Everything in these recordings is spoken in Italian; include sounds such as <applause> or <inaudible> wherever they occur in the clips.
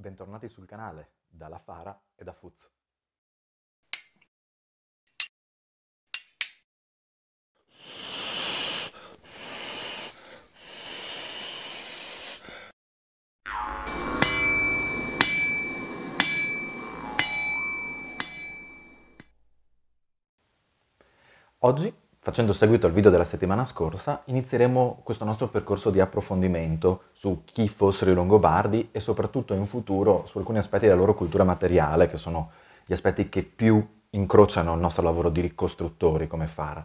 Bentornati sul canale dalla Fara e da Fuz. Oggi Facendo seguito al video della settimana scorsa, inizieremo questo nostro percorso di approfondimento su chi fossero i Longobardi e soprattutto in futuro su alcuni aspetti della loro cultura materiale, che sono gli aspetti che più incrociano il nostro lavoro di ricostruttori come Fara.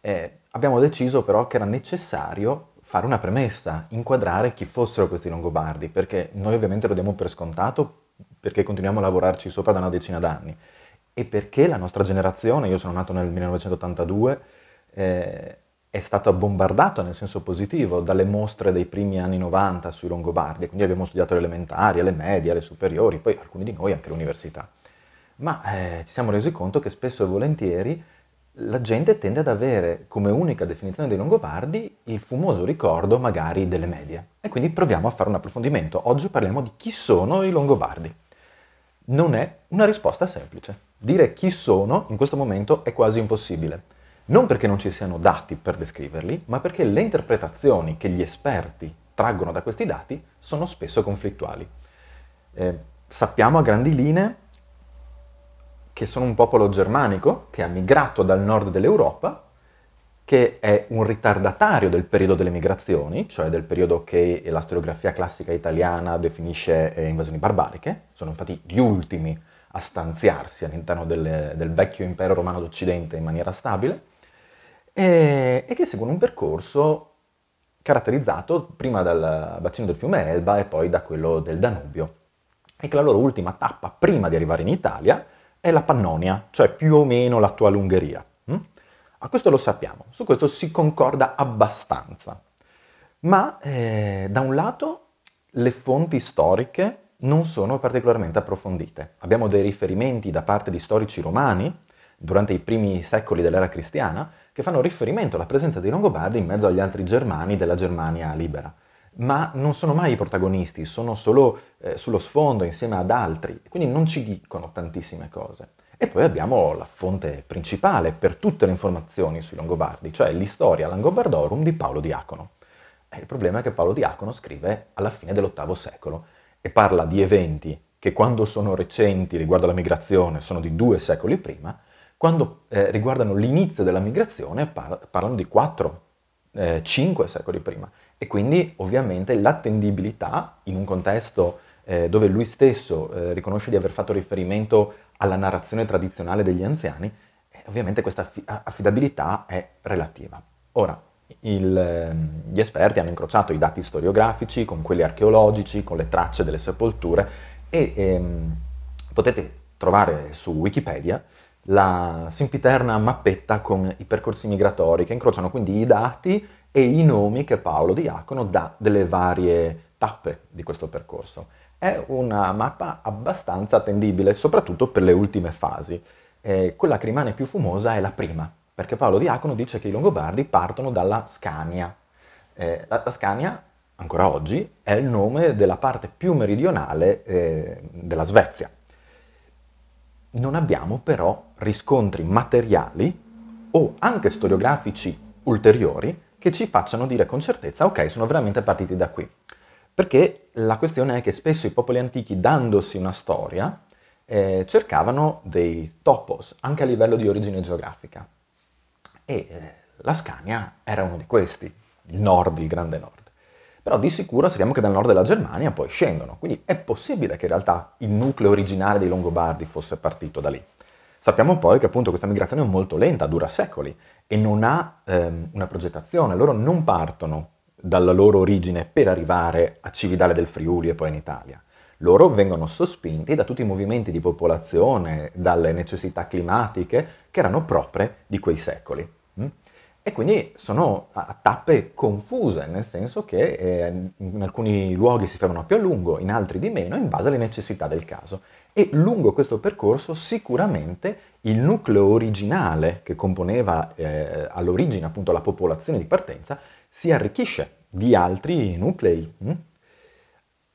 Eh, abbiamo deciso però che era necessario fare una premessa, inquadrare chi fossero questi Longobardi, perché noi ovviamente lo diamo per scontato perché continuiamo a lavorarci sopra da una decina d'anni e perché la nostra generazione, io sono nato nel 1982, eh, è stato bombardato nel senso positivo dalle mostre dei primi anni 90 sui Longobardi, quindi abbiamo studiato le elementari, le medie, le superiori, poi alcuni di noi anche l'università. Ma eh, ci siamo resi conto che spesso e volentieri la gente tende ad avere come unica definizione dei Longobardi il fumoso ricordo magari delle medie. E quindi proviamo a fare un approfondimento. Oggi parliamo di chi sono i Longobardi. Non è una risposta semplice. Dire chi sono in questo momento è quasi impossibile non perché non ci siano dati per descriverli, ma perché le interpretazioni che gli esperti traggono da questi dati sono spesso conflittuali. Eh, sappiamo a grandi linee che sono un popolo germanico che ha migrato dal nord dell'Europa, che è un ritardatario del periodo delle migrazioni, cioè del periodo che la storiografia classica italiana definisce eh, invasioni barbariche, sono infatti gli ultimi a stanziarsi all'interno del, del vecchio impero romano d'Occidente in maniera stabile, e, che seguono un percorso caratterizzato prima dal bacino del fiume Elba e poi da quello del Danubio. E che la loro ultima tappa prima di arrivare in Italia è la Pannonia, cioè più o meno l'attuale Ungheria. Hm? A questo lo sappiamo, su questo si concorda abbastanza. Ma eh, da un lato le fonti storiche non sono particolarmente approfondite. Abbiamo dei riferimenti da parte di storici romani durante i primi secoli dell'era cristiana, che fanno riferimento alla presenza dei Longobardi in mezzo agli altri germani della Germania libera. Ma non sono mai i protagonisti, sono solo eh, sullo sfondo insieme ad altri, quindi non ci dicono tantissime cose. E poi abbiamo la fonte principale per tutte le informazioni sui Longobardi, cioè l'Historia Langobardorum di Paolo Diacono. E il problema è che Paolo Diacono scrive alla fine dell'VIII secolo e parla di eventi che quando sono recenti riguardo alla migrazione sono di due secoli prima, quando eh, riguardano l'inizio della migrazione par- parlano di 4, eh, 5 secoli prima e quindi ovviamente l'attendibilità in un contesto eh, dove lui stesso eh, riconosce di aver fatto riferimento alla narrazione tradizionale degli anziani, eh, ovviamente questa affi- affidabilità è relativa. Ora, il, ehm, gli esperti hanno incrociato i dati storiografici con quelli archeologici, con le tracce delle sepolture e ehm, potete trovare su Wikipedia la sempiterna mappetta con i percorsi migratori che incrociano quindi i dati e i nomi che Paolo Diacono dà delle varie tappe di questo percorso. È una mappa abbastanza attendibile, soprattutto per le ultime fasi. Eh, quella che rimane più fumosa è la prima, perché Paolo Diacono dice che i Longobardi partono dalla Scania. Eh, la, la, Scania, ancora oggi, è il nome della parte più meridionale eh, della Svezia non abbiamo però riscontri materiali o anche storiografici ulteriori che ci facciano dire con certezza ok, sono veramente partiti da qui. Perché la questione è che spesso i popoli antichi, dandosi una storia, eh, cercavano dei topos, anche a livello di origine geografica. E eh, la Scania era uno di questi, il nord, il grande nord però di sicuro sappiamo che dal nord della Germania poi scendono, quindi è possibile che in realtà il nucleo originale dei Longobardi fosse partito da lì. Sappiamo poi che appunto questa migrazione è molto lenta, dura secoli e non ha ehm, una progettazione, loro non partono dalla loro origine per arrivare a Cividale del Friuli e poi in Italia. Loro vengono sospinti da tutti i movimenti di popolazione, dalle necessità climatiche che erano proprie di quei secoli. E quindi sono a tappe confuse, nel senso che eh, in alcuni luoghi si fermano più a lungo, in altri di meno, in base alle necessità del caso. E lungo questo percorso sicuramente il nucleo originale che componeva eh, all'origine appunto la popolazione di partenza si arricchisce di altri nuclei. Hm?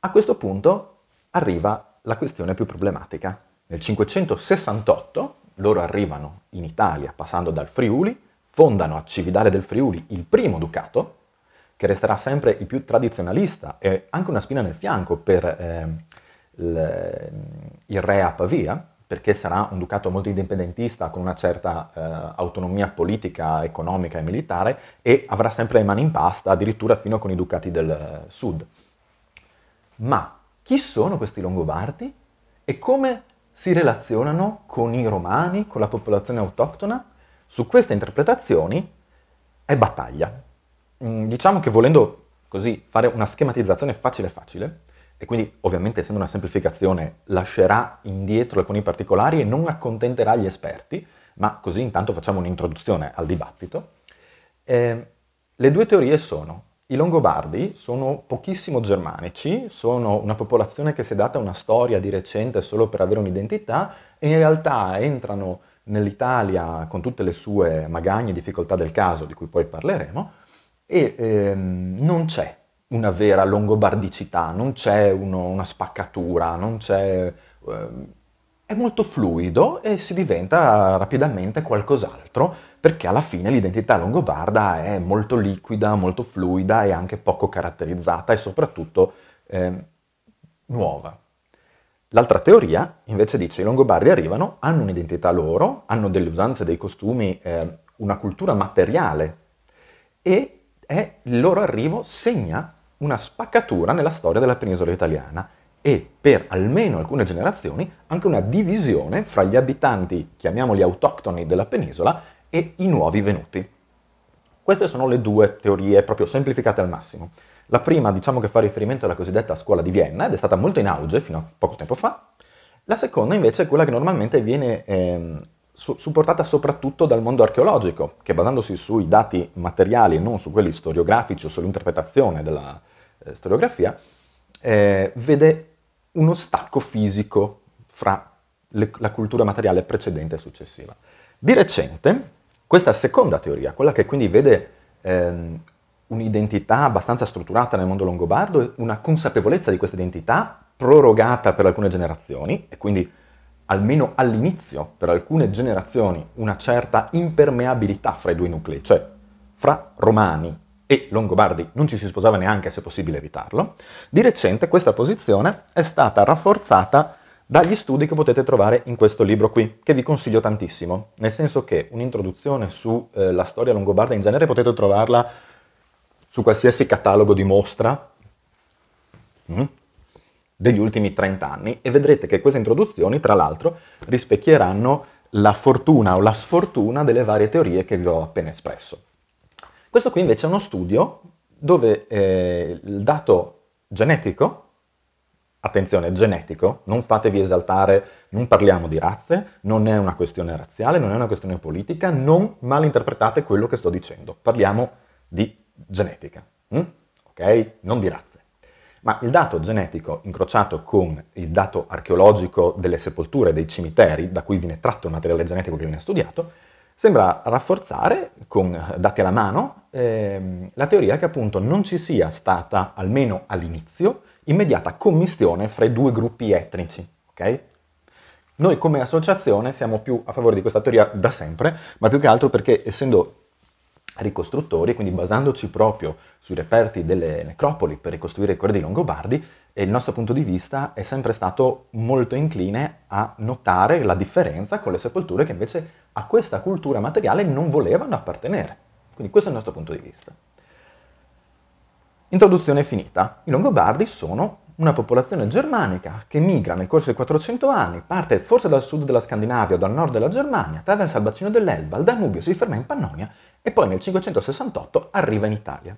A questo punto arriva la questione più problematica. Nel 568 loro arrivano in Italia passando dal Friuli, fondano a Cividale del Friuli il primo ducato, che resterà sempre il più tradizionalista e anche una spina nel fianco per eh, il, il re a Pavia, perché sarà un ducato molto indipendentista con una certa eh, autonomia politica, economica e militare e avrà sempre le mani in pasta, addirittura fino con i ducati del eh, sud. Ma chi sono questi Longobardi e come si relazionano con i romani, con la popolazione autoctona su queste interpretazioni è battaglia. Mm, diciamo che volendo così fare una schematizzazione facile facile, e quindi ovviamente essendo una semplificazione lascerà indietro alcuni particolari e non accontenterà gli esperti, ma così intanto facciamo un'introduzione al dibattito. Eh, le due teorie sono, i Longobardi sono pochissimo germanici, sono una popolazione che si è data una storia di recente solo per avere un'identità e in realtà entrano nell'Italia con tutte le sue magagne e difficoltà del caso, di cui poi parleremo, e ehm, non c'è una vera longobardicità, non c'è uno, una spaccatura, non c'è... Ehm, è molto fluido e si diventa rapidamente qualcos'altro, perché alla fine l'identità longobarda è molto liquida, molto fluida e anche poco caratterizzata e soprattutto eh, nuova. L'altra teoria invece dice che i Longobardi arrivano, hanno un'identità loro, hanno delle usanze, dei costumi, eh, una cultura materiale e è, il loro arrivo segna una spaccatura nella storia della penisola italiana e per almeno alcune generazioni anche una divisione fra gli abitanti, chiamiamoli autoctoni della penisola, e i nuovi venuti. Queste sono le due teorie proprio semplificate al massimo. La prima diciamo che fa riferimento alla cosiddetta scuola di Vienna ed è stata molto in auge fino a poco tempo fa. La seconda invece è quella che normalmente viene eh, supportata soprattutto dal mondo archeologico, che basandosi sui dati materiali e non su quelli storiografici o sull'interpretazione della eh, storiografia, eh, vede uno stacco fisico fra le, la cultura materiale precedente e successiva. Di recente, questa seconda teoria, quella che quindi vede ehm, un'identità abbastanza strutturata nel mondo longobardo e una consapevolezza di questa identità prorogata per alcune generazioni e quindi almeno all'inizio per alcune generazioni una certa impermeabilità fra i due nuclei, cioè fra romani e longobardi non ci si sposava neanche se possibile evitarlo, di recente questa posizione è stata rafforzata dagli studi che potete trovare in questo libro qui, che vi consiglio tantissimo, nel senso che un'introduzione sulla eh, storia longobarda in genere potete trovarla su qualsiasi catalogo di mostra mm, degli ultimi 30 anni e vedrete che queste introduzioni, tra l'altro, rispecchieranno la fortuna o la sfortuna delle varie teorie che vi ho appena espresso. Questo qui invece è uno studio dove eh, il dato genetico, attenzione, genetico, non fatevi esaltare, non parliamo di razze, non è una questione razziale, non è una questione politica, non malinterpretate quello che sto dicendo, parliamo di genetica, mm? ok? Non di razze. Ma il dato genetico incrociato con il dato archeologico delle sepolture, dei cimiteri, da cui viene tratto il materiale genetico che viene studiato, sembra rafforzare, con dati alla mano, ehm, la teoria che appunto non ci sia stata, almeno all'inizio, immediata commistione fra i due gruppi etnici. ok? Noi come associazione siamo più a favore di questa teoria da sempre, ma più che altro perché essendo ricostruttori, quindi basandoci proprio sui reperti delle necropoli per ricostruire i cuori dei Longobardi, il nostro punto di vista è sempre stato molto incline a notare la differenza con le sepolture che invece a questa cultura materiale non volevano appartenere. Quindi questo è il nostro punto di vista. Introduzione finita. I Longobardi sono una popolazione germanica che migra nel corso dei 400 anni, parte forse dal sud della Scandinavia o dal nord della Germania, attraversa il bacino dell'Elba, il Danubio si ferma in Pannonia e poi nel 568 arriva in Italia.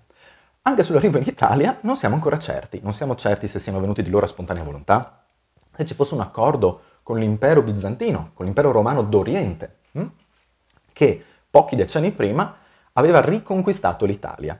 Anche sull'arrivo in Italia non siamo ancora certi, non siamo certi se siano venuti di loro a spontanea volontà, se ci fosse un accordo con l'impero bizantino, con l'impero romano d'Oriente, hm, che pochi decenni prima aveva riconquistato l'Italia.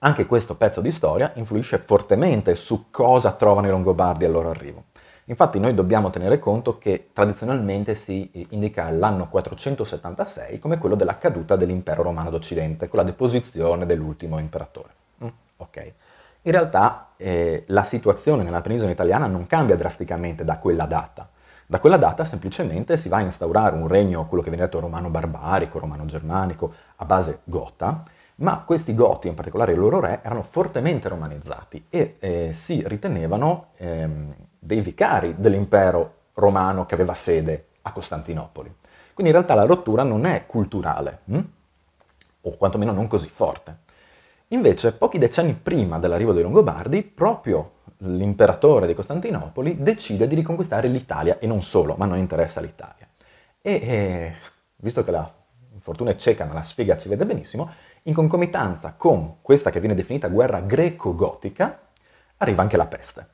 Anche questo pezzo di storia influisce fortemente su cosa trovano i Longobardi al loro arrivo. Infatti noi dobbiamo tenere conto che tradizionalmente si indica l'anno 476 come quello della caduta dell'impero romano d'Occidente, con la deposizione dell'ultimo imperatore. Mm, okay. In realtà eh, la situazione nella penisola italiana non cambia drasticamente da quella data. Da quella data semplicemente si va a instaurare un regno, quello che viene detto romano barbarico, romano germanico, a base gota, ma questi goti, in particolare il loro re, erano fortemente romanizzati e eh, si ritenevano ehm, dei vicari dell'impero romano che aveva sede a Costantinopoli. Quindi in realtà la rottura non è culturale, hm? o quantomeno non così forte. Invece, pochi decenni prima dell'arrivo dei Longobardi, proprio l'imperatore di Costantinopoli decide di riconquistare l'Italia, e non solo, ma non interessa l'Italia. E eh, visto che la fortuna è cieca, ma la sfiga ci vede benissimo, in concomitanza con questa che viene definita guerra greco-gotica, arriva anche la peste.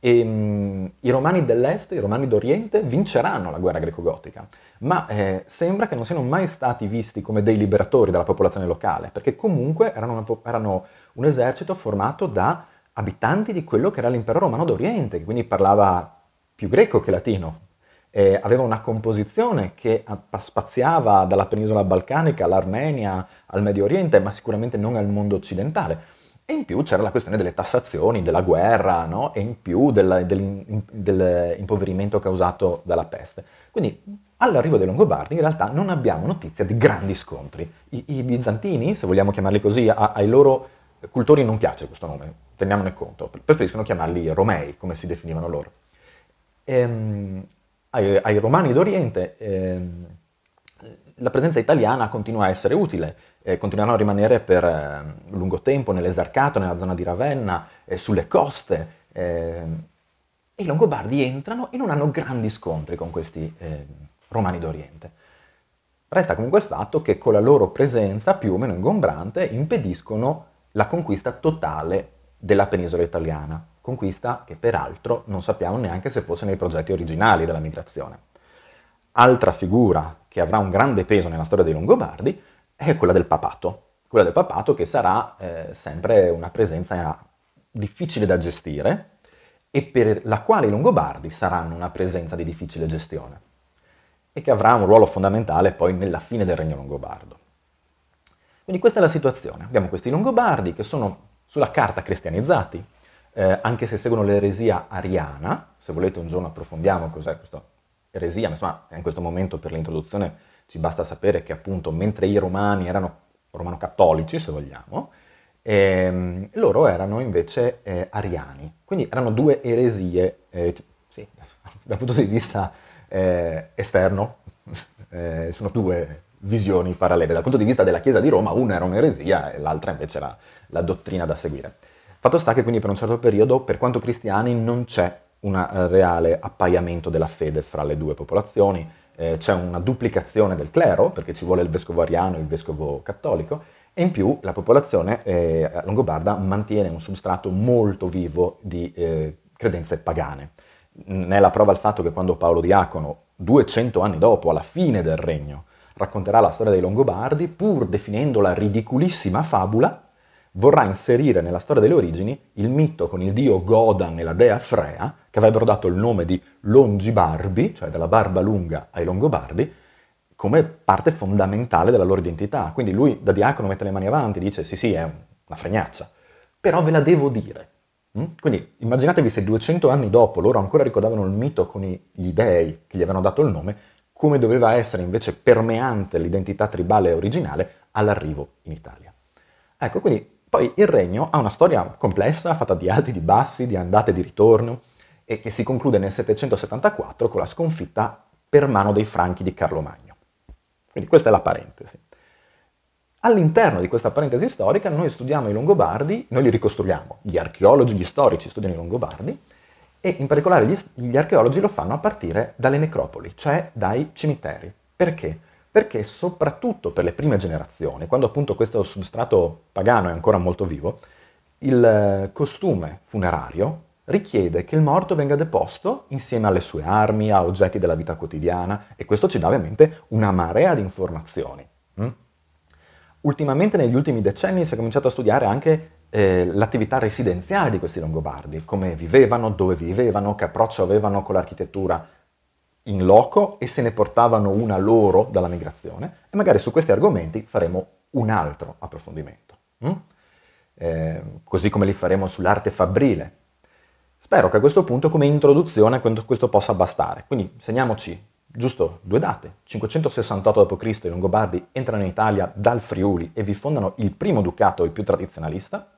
E, um, I romani dell'est, i romani d'Oriente vinceranno la guerra greco-gotica, ma eh, sembra che non siano mai stati visti come dei liberatori dalla popolazione locale, perché comunque erano, una, erano un esercito formato da abitanti di quello che era l'impero romano d'Oriente, che quindi parlava più greco che latino, eh, aveva una composizione che spaziava dalla penisola balcanica all'Armenia, al Medio Oriente, ma sicuramente non al mondo occidentale. E in più c'era la questione delle tassazioni, della guerra, no? e in più del, del, dell'impoverimento causato dalla peste. Quindi all'arrivo dei Longobardi in realtà non abbiamo notizia di grandi scontri. I, i bizantini, se vogliamo chiamarli così, a, ai loro cultori non piace questo nome, teniamone conto, preferiscono chiamarli romei, come si definivano loro. Ehm, ai, ai romani d'Oriente eh, la presenza italiana continua a essere utile, eh, continuano a rimanere per eh, lungo tempo nell'Esarcato, nella zona di Ravenna, eh, sulle coste. Ehm, e i Longobardi entrano e non hanno grandi scontri con questi ehm, romani d'Oriente. Resta comunque il fatto che con la loro presenza più o meno ingombrante impediscono la conquista totale della penisola italiana conquista che peraltro non sappiamo neanche se fosse nei progetti originali della migrazione. Altra figura che avrà un grande peso nella storia dei Longobardi è quella del papato, quella del papato che sarà eh, sempre una presenza difficile da gestire e per la quale i Longobardi saranno una presenza di difficile gestione e che avrà un ruolo fondamentale poi nella fine del regno longobardo. Quindi questa è la situazione. Abbiamo questi Longobardi che sono sulla carta cristianizzati, eh, anche se seguono l'eresia ariana, se volete un giorno approfondiamo cos'è questa eresia, ma insomma in questo momento per l'introduzione ci basta sapere che appunto mentre i romani erano romano-cattolici, se vogliamo, ehm, loro erano invece eh, ariani, quindi erano due eresie, eh, sì, <laughs> dal punto di vista eh, esterno, <laughs> eh, sono due visioni parallele. Dal punto di vista della Chiesa di Roma, una era un'eresia e l'altra invece era la dottrina da seguire. Fatto sta che quindi per un certo periodo, per quanto cristiani, non c'è un eh, reale appaiamento della fede fra le due popolazioni, eh, c'è una duplicazione del clero, perché ci vuole il vescovo ariano e il vescovo cattolico, e in più la popolazione eh, longobarda mantiene un substrato molto vivo di eh, credenze pagane. Ne è la prova il fatto che quando Paolo Diacono, 200 anni dopo, alla fine del regno, racconterà la storia dei Longobardi, pur definendola ridiculissima fabula, vorrà inserire nella storia delle origini il mito con il dio Godan e la dea Frea, che avrebbero dato il nome di Longibarbi, cioè dalla barba lunga ai Longobardi, come parte fondamentale della loro identità. Quindi lui da diacono mette le mani avanti, dice sì sì è una fregnaccia, però ve la devo dire. Hm? Quindi immaginatevi se 200 anni dopo loro ancora ricordavano il mito con gli dei che gli avevano dato il nome, come doveva essere invece permeante l'identità tribale originale all'arrivo in Italia. Ecco, quindi poi il regno ha una storia complessa, fatta di alti, di bassi, di andate e di ritorno, e che si conclude nel 774 con la sconfitta per mano dei Franchi di Carlo Magno. Quindi questa è la parentesi. All'interno di questa parentesi storica noi studiamo i Longobardi, noi li ricostruiamo, gli archeologi, gli storici studiano i Longobardi e in particolare gli, gli archeologi lo fanno a partire dalle necropoli, cioè dai cimiteri. Perché? perché soprattutto per le prime generazioni, quando appunto questo substrato pagano è ancora molto vivo, il eh, costume funerario richiede che il morto venga deposto insieme alle sue armi, a oggetti della vita quotidiana e questo ci dà ovviamente una marea di informazioni. Mm? Ultimamente negli ultimi decenni si è cominciato a studiare anche eh, l'attività residenziale di questi longobardi, come vivevano, dove vivevano, che approccio avevano con l'architettura in loco e se ne portavano una loro dalla migrazione e magari su questi argomenti faremo un altro approfondimento, mm? eh, così come li faremo sull'arte fabbrile. Spero che a questo punto come introduzione questo possa bastare, quindi segniamoci giusto due date. 568 d.C. i Longobardi entrano in Italia dal Friuli e vi fondano il primo ducato, il più tradizionalista,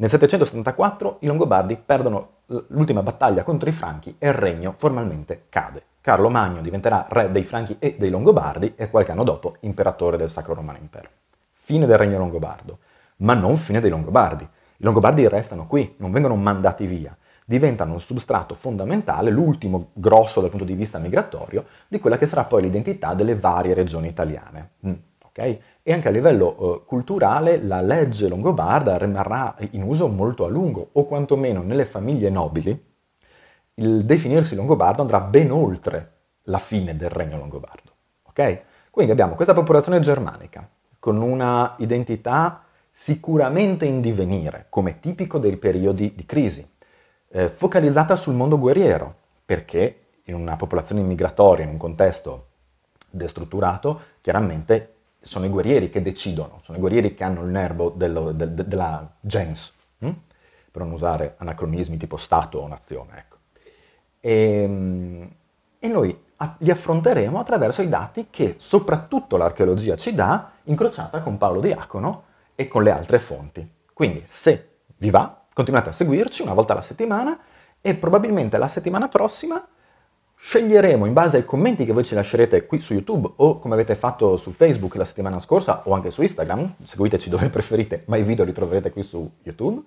nel 774 i Longobardi perdono l'ultima battaglia contro i Franchi e il regno formalmente cade. Carlo Magno diventerà re dei Franchi e dei Longobardi e qualche anno dopo imperatore del Sacro Romano Impero. Fine del regno longobardo, ma non fine dei Longobardi. I Longobardi restano qui, non vengono mandati via, diventano un substrato fondamentale, l'ultimo grosso dal punto di vista migratorio, di quella che sarà poi l'identità delle varie regioni italiane. Mm. Okay? E anche a livello eh, culturale la legge longobarda rimarrà in uso molto a lungo, o quantomeno nelle famiglie nobili il definirsi longobardo andrà ben oltre la fine del regno longobardo. Okay? Quindi abbiamo questa popolazione germanica con una identità sicuramente in divenire, come tipico dei periodi di crisi, eh, focalizzata sul mondo guerriero, perché in una popolazione migratoria, in un contesto destrutturato, chiaramente sono i guerrieri che decidono, sono i guerrieri che hanno il nervo dello, de, de, della gens, hm? per non usare anacronismi tipo Stato o nazione. Ecco. E, ehm, e, noi li affronteremo attraverso i dati che soprattutto l'archeologia ci dà, incrociata con Paolo Diacono e con le altre fonti. Quindi se vi va, continuate a seguirci una volta alla settimana e probabilmente la settimana prossima sceglieremo in base ai commenti che voi ci lascerete qui su YouTube o come avete fatto su Facebook la settimana scorsa o anche su Instagram, seguiteci <laughs> dove preferite, ma i video li troverete qui su YouTube.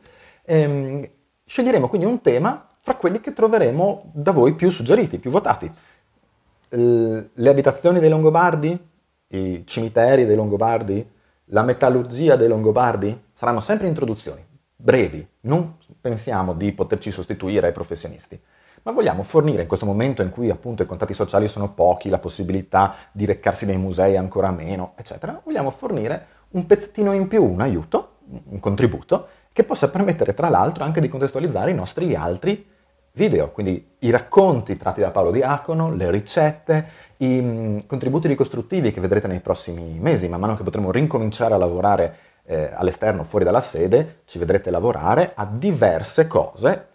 Ehm, sceglieremo quindi un tema fra quelli che troveremo da voi più suggeriti, più votati. le abitazioni dei Longobardi, i cimiteri dei Longobardi, la metallurgia dei Longobardi saranno sempre introduzioni brevi, non pensiamo di poterci sostituire ai professionisti ma vogliamo fornire in questo momento in cui appunto i contatti sociali sono pochi, la possibilità di recarsi nei musei ancora meno, eccetera, vogliamo fornire un pezzettino in più, un aiuto, un contributo, che possa permettere tra l'altro anche di contestualizzare i nostri altri video, quindi i racconti tratti da Paolo Diacono, le ricette, i mm, contributi ricostruttivi che vedrete nei prossimi mesi, man mano che potremo rincominciare a lavorare eh, all'esterno, fuori dalla sede, ci vedrete lavorare a diverse cose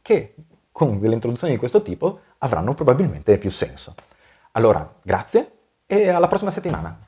che con delle introduzioni di questo tipo avranno probabilmente più senso. Allora, grazie e alla prossima settimana.